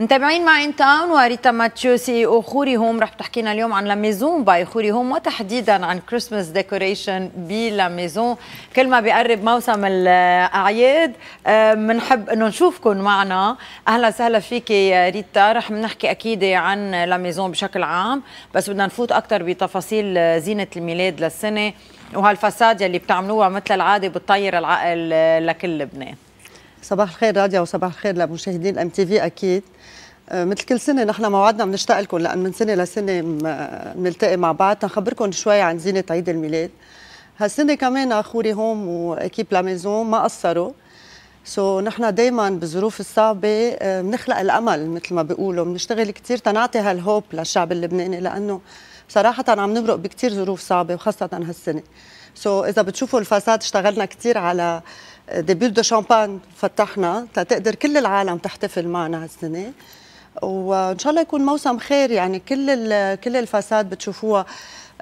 متابعين مع ان تاون وريتا ماتيو سي او خوري هوم رح تحكي لنا اليوم عن لا ميزون باي خوري هوم وتحديدا عن كريسماس ديكوريشن لا ميزون كل ما بيقرب موسم الاعياد بنحب آه، انه نشوفكم معنا اهلا وسهلا فيك ريتا رح بنحكي اكيد عن لا ميزون بشكل عام بس بدنا نفوت اكثر بتفاصيل زينه الميلاد للسنه وهالفساد يلي بتعملوها مثل العاده بتطير العقل لكل لبنان صباح الخير راديا وصباح الخير لمشاهدين ام تي في اكيد آه، مثل كل سنه نحن موعدنا بنشتاق لكم لان من سنه لسنه بنلتقي مع بعض تنخبركم شوي عن زينه عيد الميلاد هالسنه كمان اخوري هوم واكيب ميزون ما قصروا سو so, نحن دائما بالظروف الصعبه آه، بنخلق الامل مثل ما بيقولوا بنشتغل كثير تنعطي هالهوب للشعب اللبناني لانه صراحه عم نمرق بكثير ظروف صعبه وخاصه هالسنه سو so, اذا بتشوفوا الفساد اشتغلنا كثير على دي ديبيل دو شامبان فتحنا تقدر كل العالم تحتفل معنا هالسنه وان شاء الله يكون موسم خير يعني كل كل الفساد بتشوفوها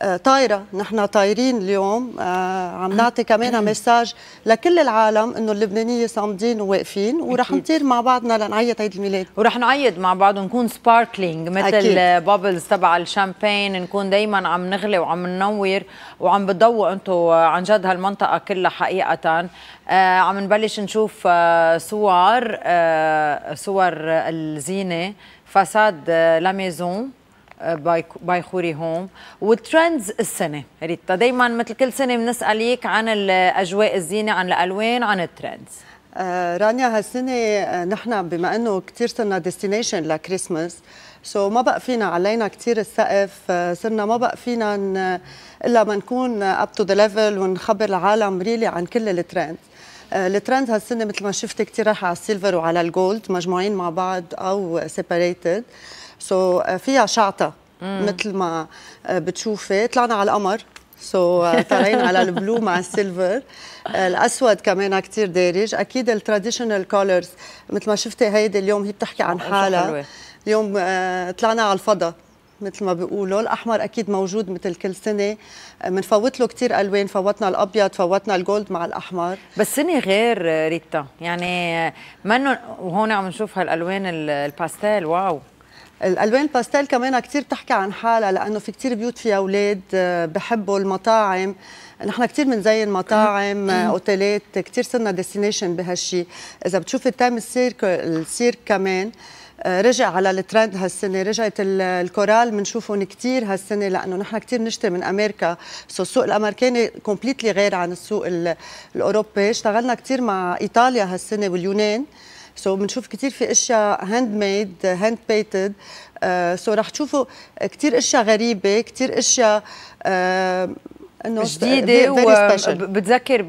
آه، طايره نحن طايرين اليوم آه، عم نعطي كمان مساج لكل العالم انه اللبنانيه صامدين وواقفين ورح نطير مع بعضنا لنعيد عيد الميلاد ورح نعيد مع بعض ونكون سباركلينج مثل بابلز تبع الشامبين نكون دائما عم نغلي وعم ننور وعم بتضووا انتم عن جد هالمنطقه كلها حقيقه آه، عم نبلش نشوف صور صور الزينه فساد لاميزون بايخوري هوم والترندز السنه ريتا دائما مثل كل سنه بنسالك عن الاجواء الزينه عن الالوان عن الترندز آه، رانيا هالسنه آه، نحن بما انه كثير صرنا ديستنيشن لكريسماس سو ما بقى فينا علينا كثير السقف آه، صرنا ما بقى فينا الا ما نكون اب تو ذا ليفل ونخبر العالم ريلي عن كل الترند الترند هالسنه مثل ما شفتي كثير راح على السيلفر وعلى الجولد مجموعين مع بعض او سيباريتد سو so, آه، فيها شعطة مثل ما آه، بتشوفي طلعنا على القمر سو آه، طالعين على البلو مع السيلفر الاسود كمان كثير دارج اكيد التراديشنال كولرز مثل ما شفتي هيدي اليوم هي بتحكي عن حالها اليوم طلعنا على الفضاء مثل ما بيقولوا الاحمر اكيد موجود مثل كل سنه بنفوت له كثير الوان فوتنا الابيض فوتنا الجولد مع الاحمر بس سنه غير ريتا يعني منه وهون عم نشوف هالالوان الباستيل واو الالوان باستيل كمان كثير بتحكي عن حالها لانه في كثير بيوت فيها اولاد آه، بحبوا المطاعم نحن كثير بنزين مطاعم آه، اوتيلات كثير صرنا ديستنيشن بهالشيء اذا بتشوف التايم السيرك السيرك كمان آه، رجع على الترند هالسنه رجعت الكورال بنشوفهم كثير هالسنه لانه نحن كثير بنشتري من امريكا سو السوق الامريكاني كومبليتلي غير عن السوق الاوروبي اشتغلنا كثير مع ايطاليا هالسنه واليونان سو so بنشوف كثير في اشياء هاند ميد هاند بيتد سو رح تشوفوا كثير اشياء غريبه كثير اشياء آه، انه جديده وبتذكر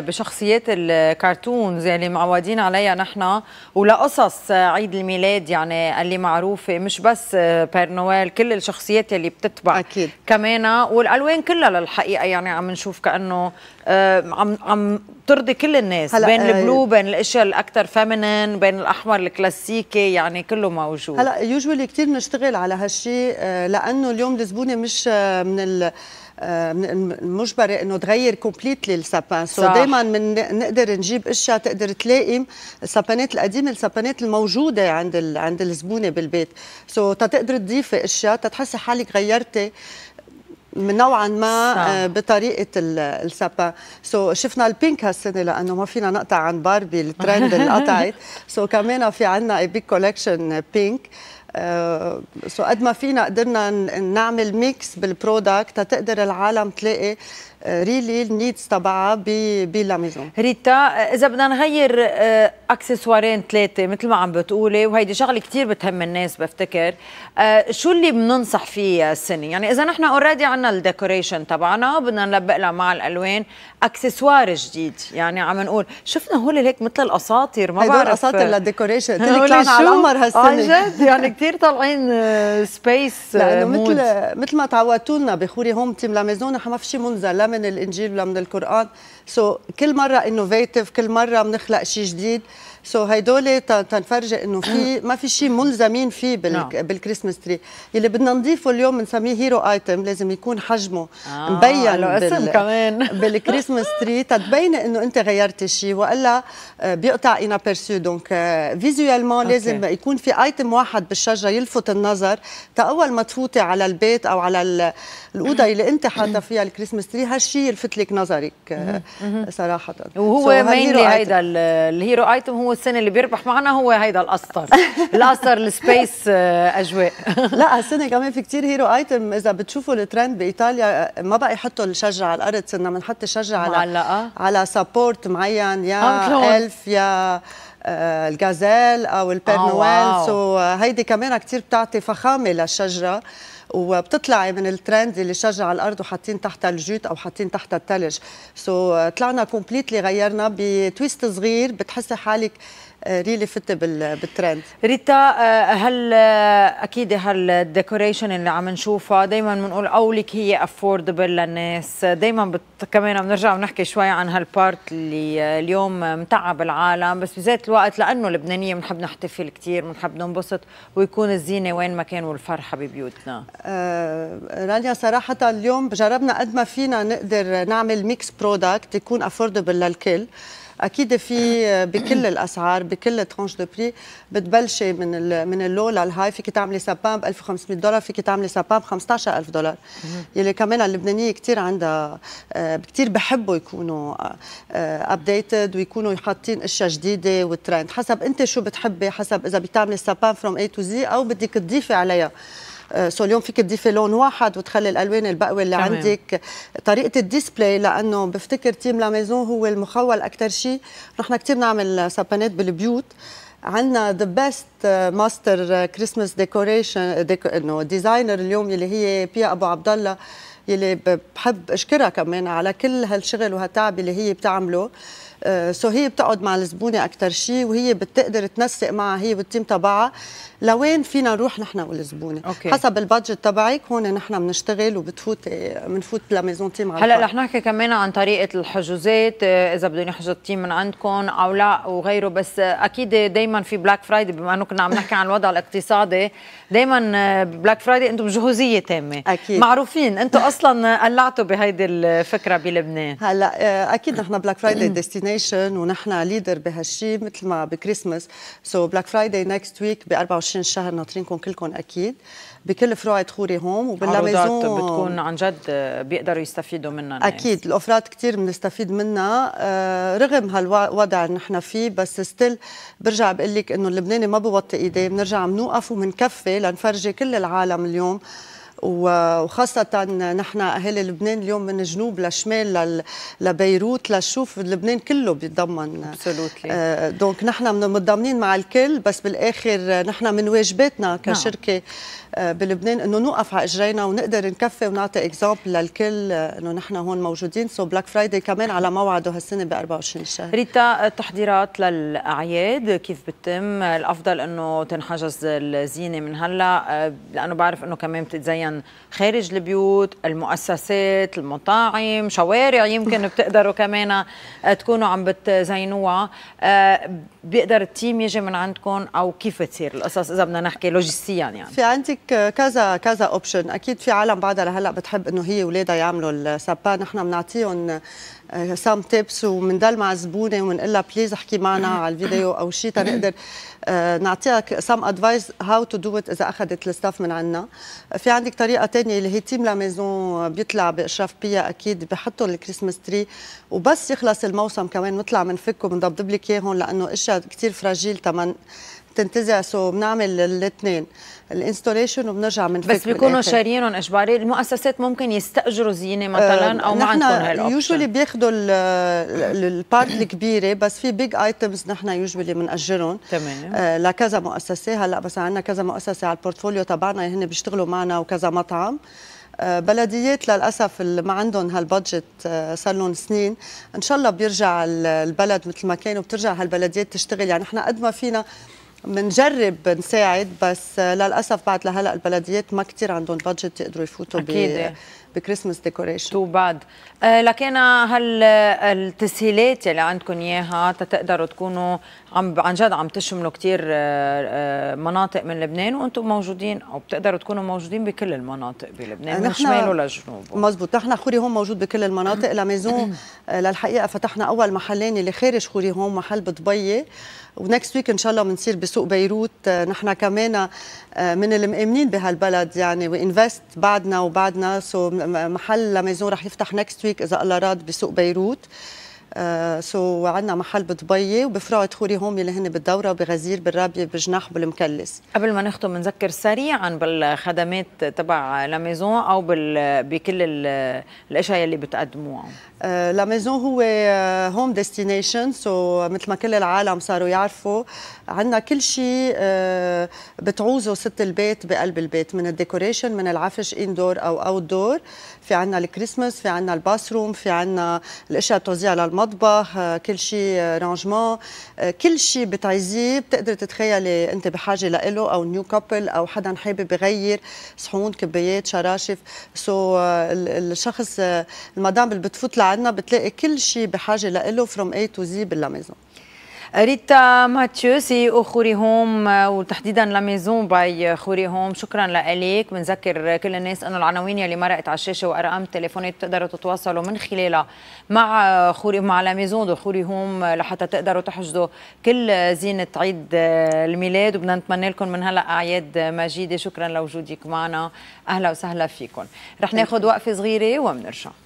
بشخصيات الكرتونز يعني معودين عليها نحن ولقصص عيد الميلاد يعني اللي معروفه مش بس بير نويل كل الشخصيات اللي بتتبع اكيد كمان والالوان كلها للحقيقه يعني عم نشوف كانه آه، عم عم ترضي كل الناس هلأ بين آه البلو بين الاشياء الاكثر فيمينين بين الاحمر الكلاسيكي يعني كله موجود هلا يوجوالي كثير بنشتغل على هالشيء آه، لانه اليوم الزبونه مش آه، من ال مجبره انه تغير كومبليتلي السابان سو دائما من نقدر نجيب اشياء تقدر تلاقي السابانات القديمه السابانات الموجوده عند ال... عند الزبونه بالبيت سو تقدر تضيفي اشياء تتحسي حالك غيرتي نوعا ما صح. آه، بطريقه السابا سو so, شفنا البينك هالسنه لانه ما فينا نقطع عن باربي الترند اللي قطعت سو so, كمان في عندنا بيج كولكشن بينك سو قد ما فينا قدرنا نعمل ميكس بالبرودكت تتقدر العالم تلاقي ريلي النيدز تبعها بلا ميزون ريتا اذا بدنا نغير اكسسوارين eh, ثلاثه مثل ما عم بتقولي وهيدي شغله كثير بتهم الناس بفتكر eh, شو اللي بننصح فيه السنه يعني اذا نحن اوريدي عندنا الديكوريشن تبعنا بدنا نلبق لها مع الالوان اكسسوار جديد يعني عم نقول شفنا هول هيك مثل الاساطير ما بعرف اساطير للديكوريشن قلت لك على القمر هالسنه عن آه، جد يعني كثير طالعين سبيس eh, لانه مثل مثل ما تعودتونا بخوري هوم تيم لا ميزون نحن ما في شيء منزل لا من الانجيل ولا من القران سو so, كل مره انوفيتيف كل مره بنخلق شيء جديد سو so هيدول تنفرجي انه في ما في شيء ملزمين فيه بال... نعم. بالكريسماس تري اللي بدنا نضيفه اليوم بنسميه هيرو ايتم لازم يكون حجمه آه مبين له اسم بال... كمان بالكريسماس تري تتبيني انه انت غيرتي شيء والا آه، بيقطع ابيرسيو دونك فيزوالمون لازم يكون في ايتم واحد بالشجره يلفت النظر تاول ما تفوتي على البيت او على الاوضه اللي انت حاطه فيها الكريسماس تري هالشيء يلفت لك نظرك آه، صراحه وهو so مينلي هيدا الهيرو ايتم هو السنه اللي بيربح معنا هو هيدا الاسطر الاسطر السبيس آه، اجواء لا السنه كمان في كتير هيرو ايتم اذا بتشوفوا الترند بايطاليا ما بقى يحطوا الشجره على الارض صرنا بنحط الشجره على معلقه على سبورت معين يا الف يا آه، الغازيل او البير آه، نويل سو هيدي كمان كثير بتعطي فخامه للشجره وبتطلعي من الترند اللي شجع على الارض وحاطين تحتها الجوت او حاطين تحتها الثلج سو so, طلعنا كومبليتلي غيرنا بتويست صغير بتحسي حالك ريلي آه، فت بالترند ريتا آه، هل آه، اكيد هالديكوريشن اللي عم نشوفها دائما بنقول قولك هي افوردبل للناس دائما بت... كمان بنرجع بنحكي شوي عن هالبارت اللي اليوم متعب العالم بس بذات الوقت لانه لبنانيه بنحب نحتفل كثير بنحب ننبسط ويكون الزينه وين ما كان والفرحه ببيوتنا آه، رانيا صراحة اليوم جربنا قد ما فينا نقدر نعمل ميكس برودكت يكون افوردبل للكل اكيد في بكل الاسعار بكل ترانش دو بري بتبلشي من من اللو للهاي فيك تعملي سابان ب 1500 دولار فيك تعملي سابان ب 15000 دولار يلي كمان اللبنانيه كثير عندها آه، كثير بحبوا يكونوا ابديتد آه، ويكونوا حاطين اشياء جديده وترند حسب انت شو بتحبي حسب اذا بتعملي سابان فروم اي تو زي او بدك تضيفي عليها آه، سو اليوم فيك تضيفي لون واحد وتخلي الالوان البقوي اللي تمام. عندك طريقه الديسبلاي لانه بفتكر تيم لا ميزون هو المخول اكثر شيء نحن كثير نعمل سابانات بالبيوت عندنا ذا بيست ماستر كريسمس ديكوريشن انه ديزاينر اليوم اللي هي بيا ابو عبد الله يلي بحب اشكرها كمان على كل هالشغل وهالتعب اللي هي بتعمله سو آه، هي بتقعد مع الزبونه اكثر شيء وهي بتقدر تنسق معها هي والتيم تبعها لوين فينا نروح نحن والزبونه أوكي. حسب البادجت تبعك هون نحن بنشتغل وبتفوت آه، بنفوت لميزون تيم على هلا رح نحكي كمان عن طريقه الحجوزات آه، اذا بدهم يحجزوا التيم من عندكم او لا وغيره بس اكيد دائما في بلاك فرايدي بما انه كنا عم نحكي عن الوضع الاقتصادي دائما بلاك فرايدي انتم بجهوزيه تامه أكيد. معروفين انتم اصلا قلعتوا بهيدي الفكره بلبنان هلا اكيد نحن بلاك فرايدي ديستيني نيشن ونحن ليدر بهالشيء مثل ما بكريسماس سو بلاك فرايداي نكست ويك ب 24 شهر ناطرينكم كلكم اكيد بكل فروع تخوري هون وبالامازون بتكون عن جد بيقدروا يستفيدوا منها يعني. اكيد الاوفرات كثير بنستفيد منها آه، رغم هالوضع اللي نحن فيه بس ستيل برجع بقول لك انه اللبناني ما بوطي ايديه بنرجع بنوقف وبنكفي لنفرجي كل العالم اليوم وخاصة نحن أهالي لبنان اليوم من جنوب لشمال لبيروت لشوف لبنان كله بيتضمن آه دونك نحن متضامنين مع الكل بس بالآخر نحن من واجباتنا نعم. كشركة نعم. آه بلبنان انه نوقف على اجرينا ونقدر نكفي ونعطي اكزامبل للكل آه، انه نحن هون موجودين سو بلاك فرايداي كمان على موعده هالسنه ب 24 شهر ريتا التحضيرات آه، للاعياد كيف بتتم الافضل انه تنحجز الزينه من هلا آه، لانه بعرف انه كمان بتتزين معين خارج البيوت المؤسسات المطاعم شوارع يمكن بتقدروا كمان آه، تكونوا عم بتزينوها آه، بيقدر التيم يجي من عندكم او كيف بتصير القصص اذا بدنا نحكي لوجستيا يعني في عندك كذا كذا اوبشن اكيد في عالم بعدها لهلا بتحب انه هي اولادها يعملوا السبان نحن بنعطيهم سام تيبس ومنضل مع الزبونه ومنقول لها بليز احكي معنا على الفيديو او شيء تنقدر آه، نعطيها سام ادفايس هاو تو دو ات اذا اخذت الستاف من عنا في عندك اعطيك طريقه تانية اللي هي تيم لا ميزون آه، بيطلع باشراف بيا اكيد بحطوا الكريسماس تري وبس يخلص الموسم كمان بنطلع بنفكه بنضبضب لك اياهم لانه اشياء كثير فراجيل تمن بتنتزع سو بنعمل الاثنين الانستوليشن وبنرجع من بس بيكونوا شاريينهم اجباري المؤسسات ممكن يستاجروا زينه مثلا آه، او ما عندكم هالاوبشن يوجولي بياخذوا البارت الكبيره بس في بيج ايتمز نحن يوجولي بنأجرهم تمام آه، لكذا مؤسسه هلا بس عندنا كذا مؤسسه على البورتفوليو تبعنا هن بيشتغلوا معنا وكذا مطعم آه، بلديات للاسف اللي ما عندهم هالبادجت صار لهم سنين ان شاء الله بيرجع البلد مثل ما كان وبترجع هالبلديات تشتغل يعني احنا قد ما فينا بنجرب نساعد بس للاسف بعد لهلا البلديات ما كثير عندهم بادجت يقدروا يفوتوا أكيد. بكريسماس ديكوريشن تو باد آه، لكن هل التسهيلات اللي عندكم اياها تقدروا تكونوا عم عن جد عم تشملوا كثير آه، آه، مناطق من لبنان وانتم موجودين او بتقدروا تكونوا موجودين بكل المناطق بلبنان من شمال ولجنوب مزبوط نحن خوري هون موجود بكل المناطق لميزون للحقيقه فتحنا اول محلين اللي خارج خوري هون محل بدبي ونكست ويك ان شاء الله بنصير بسوق بيروت آه، نحن كمان آه، من المؤمنين بهالبلد يعني وانفست بعدنا وبعدنا سو محل مازون رح يفتح نكست ويك اذا الله راد بسوق بيروت سو آه، عندنا محل بدبي وبفروع خوري هوم اللي هن بالدوره وبغزير بالرابيه بالجناح وبالمكلس قبل ما نختم بنذكر سريعا بالخدمات تبع لاميزون او بكل الاشياء اللي بتقدموها آه، لا ميزون هو هوم ديستنيشن سو مثل ما كل العالم صاروا يعرفوا عندنا كل شيء آه، بتعوزه ست البيت بقلب البيت من الديكوريشن من العفش اندور او اوت دور في عندنا الكريسماس في عندنا روم في عندنا الاشياء التوزيع للمطبخ آه، كل شيء رانجمون كل شيء بتعزيه بتقدري تتخيلي انت بحاجه له او نيو كابل او حدا حابب يغير صحون كبايات شراشف سو الشخص المدام اللي بتفوت لعنا عندنا بتلاقي كل شيء بحاجه لإله فروم اي تو زي باللا ميزون ريتا ماتيو سي او خوري هوم وتحديدا ميزون باي خوري هوم شكرا لك بنذكر كل الناس انه العناوين يلي مرقت على الشاشه وارقام التليفونات بتقدروا تتواصلوا من خلالها مع خوري مع ميزون دو خوري هوم لحتى تقدروا تحجزوا كل زينه عيد الميلاد وبدنا نتمنى لكم من هلا اعياد مجيده شكرا لوجودك معنا اهلا وسهلا فيكم رح ناخذ وقفه صغيره وبنرجع